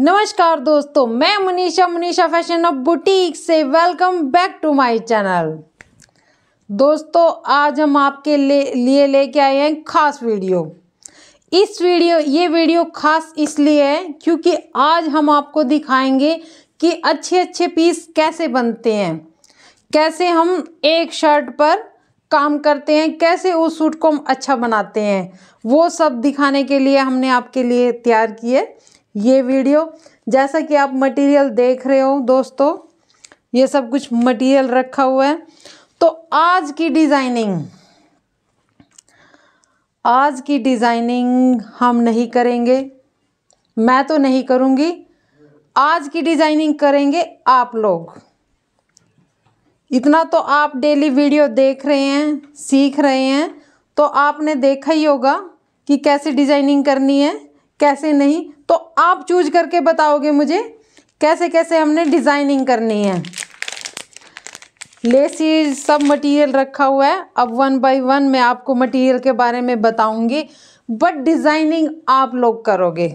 नमस्कार दोस्तों मैं Manisha Manisha fashion of boutique से welcome back to my channel दोस्तों आज हम आपके लिए लेके आए हैं खास वीडियो इस वीडियो ये वीडियो खास इसलिए है क्योंकि आज हम आपको दिखाएंगे कि अच्छे अच्छे पीस कैसे बनते हैं कैसे हम एक शर्ट पर काम करते हैं कैसे उस सूट को हम अच्छा बनाते हैं वो सब दिखाने के लिए हमने आपके लिए तैयार किए ये वीडियो जैसा कि आप मटेरियल देख रहे हो दोस्तों ये सब कुछ मटेरियल रखा हुआ है तो आज की डिज़ाइनिंग आज की डिज़ाइनिंग हम नहीं करेंगे मैं तो नहीं करूँगी आज की डिज़ाइनिंग करेंगे आप लोग इतना तो आप डेली वीडियो देख रहे हैं सीख रहे हैं तो आपने देखा ही होगा कि कैसे डिज़ाइनिंग करनी है कैसे नहीं तो आप चूज करके बताओगे मुझे कैसे कैसे हमने डिज़ाइनिंग करनी है लेसी सब मटेरियल रखा हुआ है अब वन बाय वन मैं आपको मटेरियल के बारे में बताऊंगी बट डिज़ाइनिंग आप लोग करोगे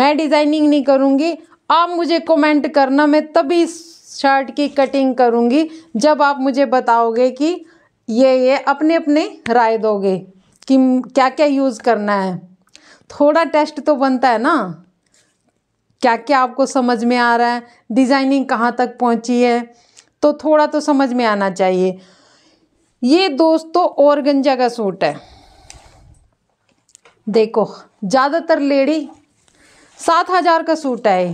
मैं डिज़ाइनिंग नहीं करूँगी आप मुझे कमेंट करना मैं तभी शर्ट की कटिंग करूँगी जब आप मुझे बताओगे कि ये ये अपने अपने राय दोगे कि क्या क्या यूज़ करना है थोड़ा टेस्ट तो बनता है ना क्या क्या आपको समझ में आ रहा है डिज़ाइनिंग कहाँ तक पहुँची है तो थोड़ा तो समझ में आना चाहिए ये दोस्तों और गंजा का सूट है देखो ज़्यादातर लेडी सात हज़ार का सूट है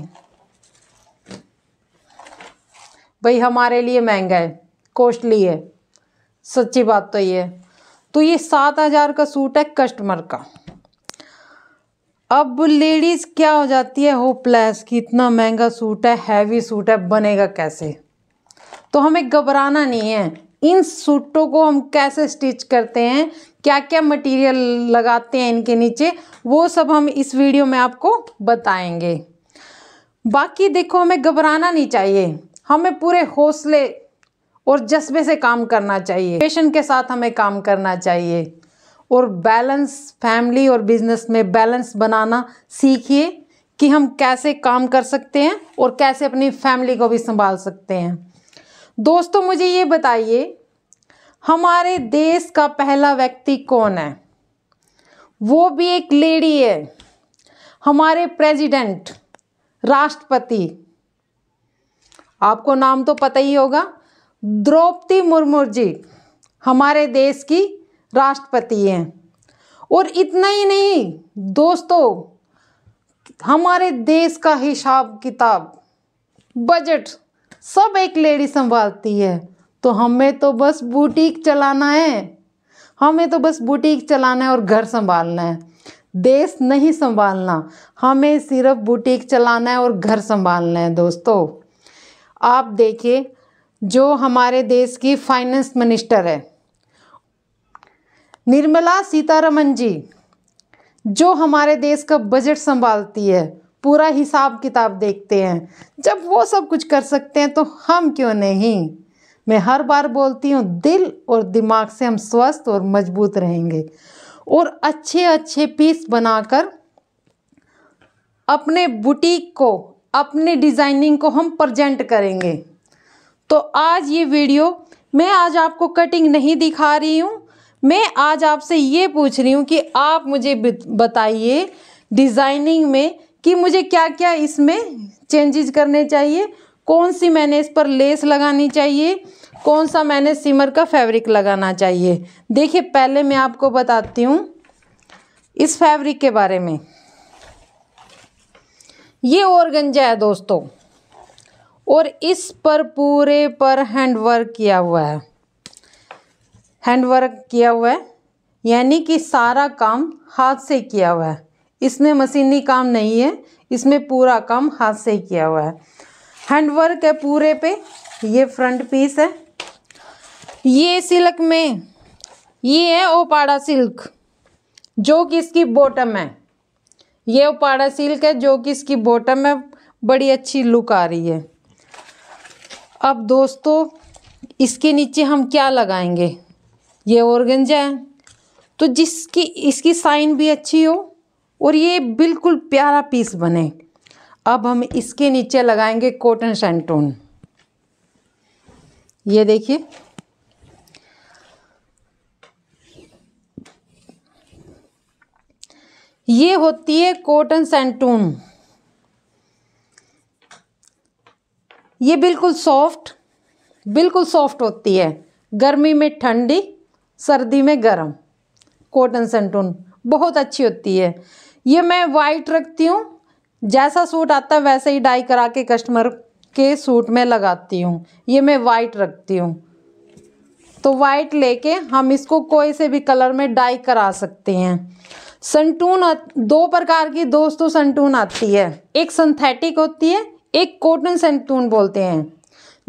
भाई हमारे लिए महंगा है कॉस्टली है सच्ची बात तो ये तो ये सात हज़ार का सूट है कस्टमर का अब लेडीज़ क्या हो जाती है होपलेस कि इतना महंगा सूट है हैवी सूट है बनेगा कैसे तो हमें घबराना नहीं है इन सूटों को हम कैसे स्टिच करते हैं क्या क्या मटेरियल लगाते हैं इनके नीचे वो सब हम इस वीडियो में आपको बताएंगे बाकी देखो हमें घबराना नहीं चाहिए हमें पूरे हौसले और जज्बे से काम करना चाहिए पेशेंट के साथ हमें काम करना चाहिए और बैलेंस फैमिली और बिजनेस में बैलेंस बनाना सीखिए कि हम कैसे काम कर सकते हैं और कैसे अपनी फैमिली को भी संभाल सकते हैं दोस्तों मुझे ये बताइए हमारे देश का पहला व्यक्ति कौन है वो भी एक लेडी है हमारे प्रेसिडेंट राष्ट्रपति आपको नाम तो पता ही होगा द्रौपदी मुर्मू जी हमारे देश की राष्ट्रपति हैं और इतना ही नहीं दोस्तों हमारे देश का हिसाब किताब बजट सब एक लेडी संभालती है तो हमें तो बस बुटीक चलाना है हमें तो बस बुटीक चलाना है और घर संभालना है देश नहीं संभालना हमें सिर्फ बुटीक चलाना है और घर संभालना है दोस्तों आप देखिए जो हमारे देश की फाइनेंस मिनिस्टर है निर्मला सीतारमन जी जो हमारे देश का बजट संभालती है पूरा हिसाब किताब देखते हैं जब वो सब कुछ कर सकते हैं तो हम क्यों नहीं मैं हर बार बोलती हूँ दिल और दिमाग से हम स्वस्थ और मजबूत रहेंगे और अच्छे अच्छे पीस बनाकर अपने बुटीक को अपने डिज़ाइनिंग को हम प्रजेंट करेंगे तो आज ये वीडियो मैं आज आपको कटिंग नहीं दिखा रही हूँ मैं आज आपसे ये पूछ रही हूँ कि आप मुझे बताइए डिज़ाइनिंग में कि मुझे क्या क्या इसमें चेंजेस करने चाहिए कौन सी मैंने इस पर लेस लगानी चाहिए कौन सा मैंने सिमर का फैब्रिक लगाना चाहिए देखिए पहले मैं आपको बताती हूँ इस फैब्रिक के बारे में ये औरगंजा है दोस्तों और इस पर पूरे पर हैंडवर्क किया हुआ है हैंड वर्क किया हुआ है यानी कि सारा काम हाथ से किया हुआ है इसमें मशीनी काम नहीं है इसमें पूरा काम हाथ से किया हुआ है हैंड वर्क है पूरे पे ये फ्रंट पीस है ये सिल्क में ये है ओपाड़ा सिल्क जो कि इसकी बॉटम है ये ओपाड़ा सिल्क है जो कि इसकी बॉटम है बड़ी अच्छी लुक आ रही है अब दोस्तों इसके नीचे हम क्या लगाएंगे ये ऑर्गेंजा है तो जिसकी इसकी साइन भी अच्छी हो और ये बिल्कुल प्यारा पीस बने अब हम इसके नीचे लगाएंगे कॉटन सेंटोन ये देखिए ये होती है कॉटन सेंटून ये बिल्कुल सॉफ्ट बिल्कुल सॉफ्ट होती है गर्मी में ठंडी सर्दी में गर्म कॉटन सेंटून बहुत अच्छी होती है ये मैं वाइट रखती हूँ जैसा सूट आता है वैसे ही डाई करा के कस्टमर के सूट में लगाती हूँ ये मैं वाइट रखती हूँ तो वाइट लेके हम इसको कोई से भी कलर में डाई करा सकते हैं संटून दो प्रकार की दोस्तों संटून आती है एक सिंथेटिक होती है एक कॉटन संटून बोलते हैं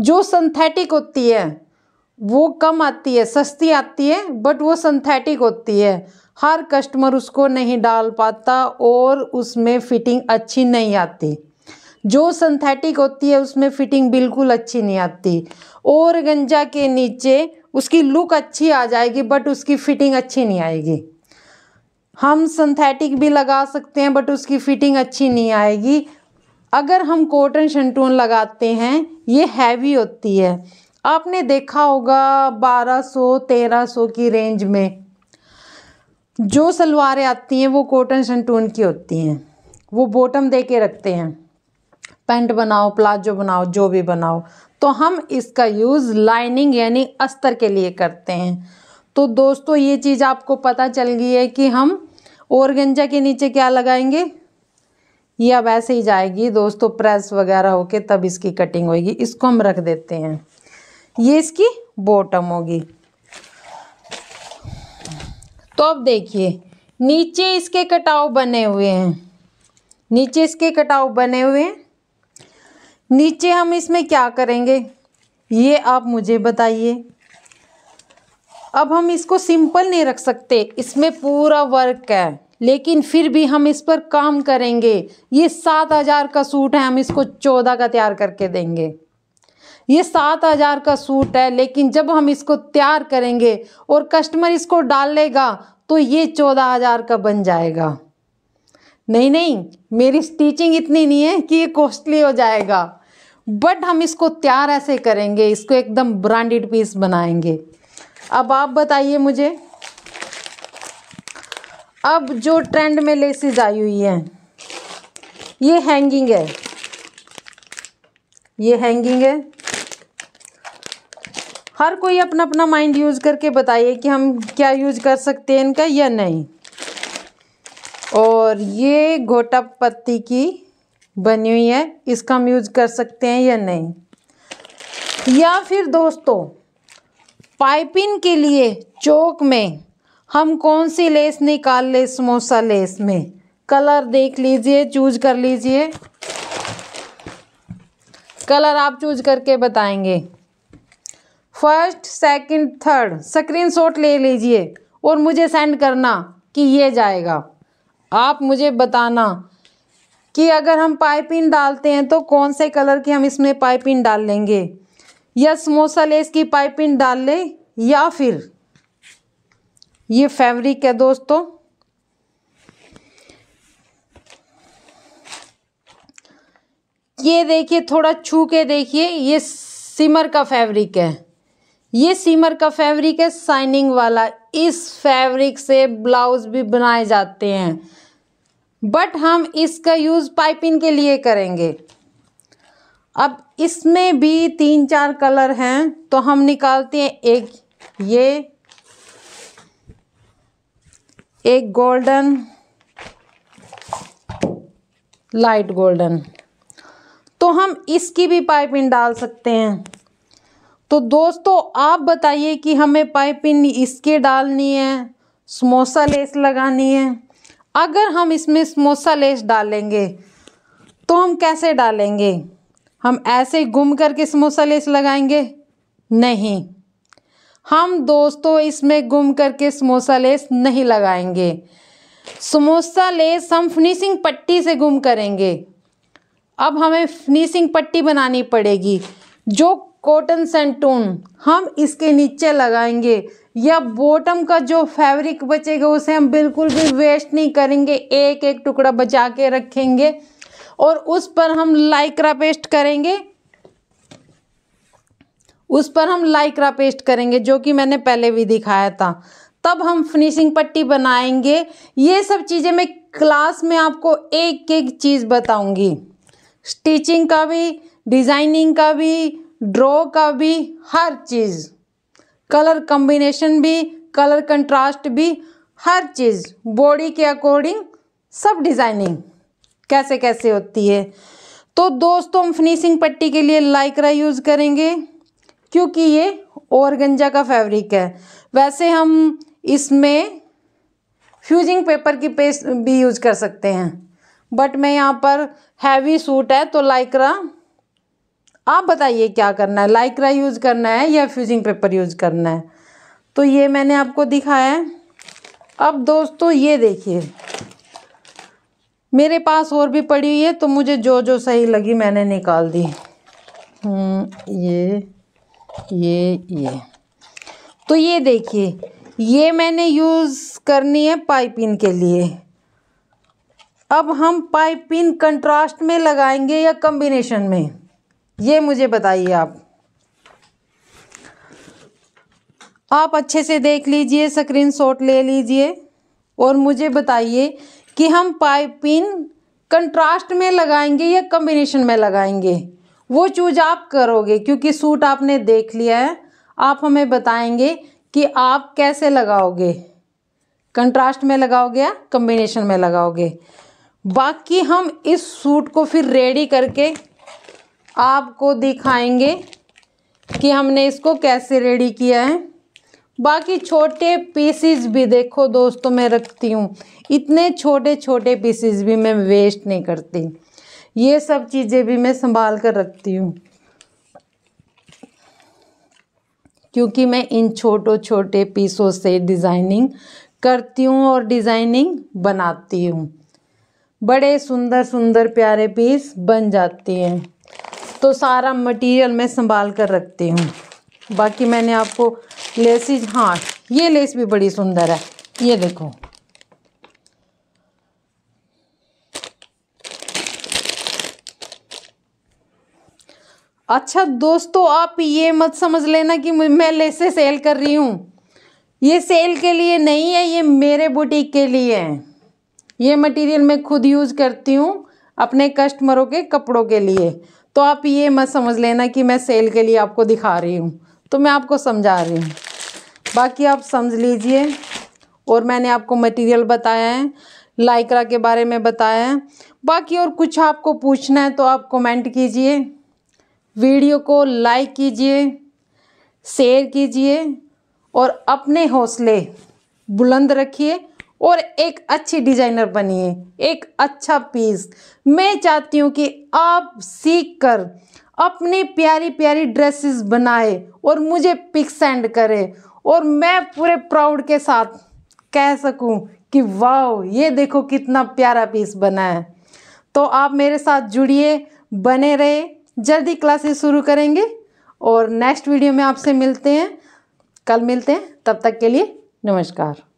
जो सिंथेटिक होती है वो कम आती है सस्ती आती है बट वो सिंथेटिक होती है हर कस्टमर उसको नहीं डाल पाता और उसमें फिटिंग अच्छी नहीं आती जो सिंथेटिक होती है उसमें फिटिंग बिल्कुल अच्छी नहीं आती और गंजा के नीचे उसकी लुक अच्छी आ जाएगी बट उसकी फिटिंग अच्छी नहीं आएगी हम सिंथेटिक भी लगा सकते हैं बट उसकी फिटिंग अच्छी नहीं आएगी अगर हम कॉटन शंटून लगाते हैं ये हैवी होती है आपने देखा होगा 1200-1300 की रेंज में जो सलवारें आती हैं वो कॉटन शंटून की होती हैं वो बॉटम दे के रखते हैं पैंट बनाओ प्लाजो बनाओ जो भी बनाओ तो हम इसका यूज़ लाइनिंग यानी अस्तर के लिए करते हैं तो दोस्तों ये चीज़ आपको पता चल गई है कि हम औरगंजा के नीचे क्या लगाएंगे ये अब ऐसे ही जाएगी दोस्तों प्रेस वगैरह होके तब इसकी कटिंग होगी इसको हम रख देते हैं ये इसकी बॉटम होगी तो अब देखिए नीचे इसके कटाव बने हुए हैं नीचे इसके कटाव बने हुए हैं नीचे हम इसमें क्या करेंगे ये आप मुझे बताइए अब हम इसको सिंपल नहीं रख सकते इसमें पूरा वर्क है लेकिन फिर भी हम इस पर काम करेंगे ये सात हज़ार का सूट है हम इसको चौदह का तैयार करके देंगे ये सात हज़ार का सूट है लेकिन जब हम इसको तैयार करेंगे और कस्टमर इसको डाल लेगा तो ये चौदह हज़ार का बन जाएगा नहीं नहीं मेरी स्टिचिंग इतनी नहीं है कि ये कॉस्टली हो जाएगा बट हम इसको तैयार ऐसे करेंगे इसको एकदम ब्रांडेड पीस बनाएंगे अब आप बताइए मुझे अब जो ट्रेंड में लेसेस आई हुई हैं ये हैंगिंग है ये हैंगिंग है हर कोई अपना अपना माइंड यूज़ करके बताइए कि हम क्या यूज़ कर सकते हैं इनका या नहीं और ये घोटा पत्ती की बनी हुई है इसका हम यूज़ कर सकते हैं या नहीं या फिर दोस्तों पाइपिंग के लिए चौक में हम कौन सी लेस निकाल ले समोसा लेस में कलर देख लीजिए चूज कर लीजिए कलर आप चूज करके बताएंगे फर्स्ट सेकंड थर्ड स्क्रीनशॉट ले लीजिए और मुझे सेंड करना कि ये जाएगा आप मुझे बताना कि अगर हम पाइपिन डालते हैं तो कौन से कलर की हम इसमें पाइपिन डाल लेंगे या समोसा लेस की पाइपिन डाल लें या फिर ये फैब्रिक है दोस्तों ये देखिए थोड़ा छू के देखिए ये सिमर का फैब्रिक है ये सीमर का फैब्रिक है साइनिंग वाला इस फैब्रिक से ब्लाउज भी बनाए जाते हैं बट हम इसका यूज़ पाइपिंग के लिए करेंगे अब इसमें भी तीन चार कलर हैं तो हम निकालते हैं एक ये एक गोल्डन लाइट गोल्डन तो हम इसकी भी पाइपिंग डाल सकते हैं तो दोस्तों आप बताइए कि हमें पाइपिंग इसके डालनी है समोसा लेस लगानी है अगर हम इसमें समोसा लेस डालेंगे तो हम कैसे डालेंगे हम ऐसे गुम करके समोसा लेस लगाएंगे नहीं हम दोस्तों इसमें गुम करके समोसा लेस नहीं लगाएंगे समोसा लेस हम फिनिशिंग पट्टी से गुम करेंगे अब हमें फिनिशिंग पट्टी बनानी पड़ेगी जो कॉटन सेंटून हम इसके नीचे लगाएंगे या बॉटम का जो फैब्रिक बचेगा उसे हम बिल्कुल भी वेस्ट नहीं करेंगे एक एक टुकड़ा बचा के रखेंगे और उस पर हम लाइक्रा पेस्ट करेंगे उस पर हम लाइक्रा पेस्ट करेंगे जो कि मैंने पहले भी दिखाया था तब हम फिनिशिंग पट्टी बनाएंगे ये सब चीज़ें मैं क्लास में आपको एक एक चीज़ बताऊंगी स्टिचिंग का भी डिज़ाइनिंग का भी ड्रॉ का भी हर चीज़ कलर कम्बिनेशन भी कलर कंट्रास्ट भी हर चीज़ बॉडी के अकॉर्डिंग सब डिज़ाइनिंग कैसे कैसे होती है तो दोस्तों हम फिनिशिंग पट्टी के लिए लाइकरा यूज़ करेंगे क्योंकि ये गंजा का फैब्रिक है वैसे हम इसमें फ्यूजिंग पेपर की पेस्ट भी यूज़ कर सकते हैं बट मैं यहाँ पर हैवी सूट है तो लाइक्रा आप बताइए क्या करना है लाइक्रा यूज़ करना है या फ्यूजिंग पेपर यूज़ करना है तो ये मैंने आपको दिखाया है अब दोस्तों ये देखिए मेरे पास और भी पड़ी हुई है तो मुझे जो जो सही लगी मैंने निकाल दी हम्म, ये ये ये तो ये देखिए ये मैंने यूज़ करनी है पाइपिन के लिए अब हम पाइपिन कंट्रास्ट में लगाएंगे या कम्बिनेशन में ये मुझे बताइए आप आप अच्छे से देख लीजिए स्क्रीनशॉट ले लीजिए और मुझे बताइए कि हम पाइपिन कंट्रास्ट में लगाएंगे या कम्बिनेशन में लगाएंगे वो चूज आप करोगे क्योंकि सूट आपने देख लिया है आप हमें बताएंगे कि आप कैसे लगाओगे कंट्रास्ट में लगाओगे या कम्बिनेशन में लगाओगे बाकी हम इस सूट को फिर रेडी करके आपको दिखाएंगे कि हमने इसको कैसे रेडी किया है बाकी छोटे पीसीज भी देखो दोस्तों मैं रखती हूँ इतने छोटे छोटे पीसीज भी मैं वेस्ट नहीं करती ये सब चीज़ें भी मैं संभाल कर रखती हूँ क्योंकि मैं इन छोटो छोटे पीसों से डिज़ाइनिंग करती हूँ और डिज़ाइनिंग बनाती हूँ बड़े सुंदर सुंदर प्यारे पीस बन जाते हैं तो सारा मटेरियल मैं संभाल कर रखती हूँ बाकी मैंने आपको लेसिस हाँ ये लेस भी बड़ी सुंदर है ये देखो अच्छा दोस्तों आप ये मत समझ लेना कि मैं लेसे सेल कर रही हूँ ये सेल के लिए नहीं है ये मेरे बुटीक के लिए है ये मटेरियल मैं खुद यूज़ करती हूँ अपने कस्टमरों के कपड़ों के लिए तो आप ये मत समझ लेना कि मैं सेल के लिए आपको दिखा रही हूँ तो मैं आपको समझा रही हूँ बाकी आप समझ लीजिए और मैंने आपको मटेरियल बताया है लाइकरा के बारे में बताया है बाकी और कुछ आपको पूछना है तो आप कमेंट कीजिए वीडियो को लाइक कीजिए शेयर कीजिए और अपने हौसले बुलंद रखिए और एक अच्छी डिज़ाइनर बनिए एक अच्छा पीस मैं चाहती हूँ कि आप सीख कर अपनी प्यारी प्यारी ड्रेसेस बनाए और मुझे पिक सेंड करें और मैं पूरे प्राउड के साथ कह सकूं कि वाह ये देखो कितना प्यारा पीस बना है तो आप मेरे साथ जुड़िए बने रहे जल्दी क्लासेस शुरू करेंगे और नेक्स्ट वीडियो में आपसे मिलते हैं कल मिलते हैं तब तक के लिए नमस्कार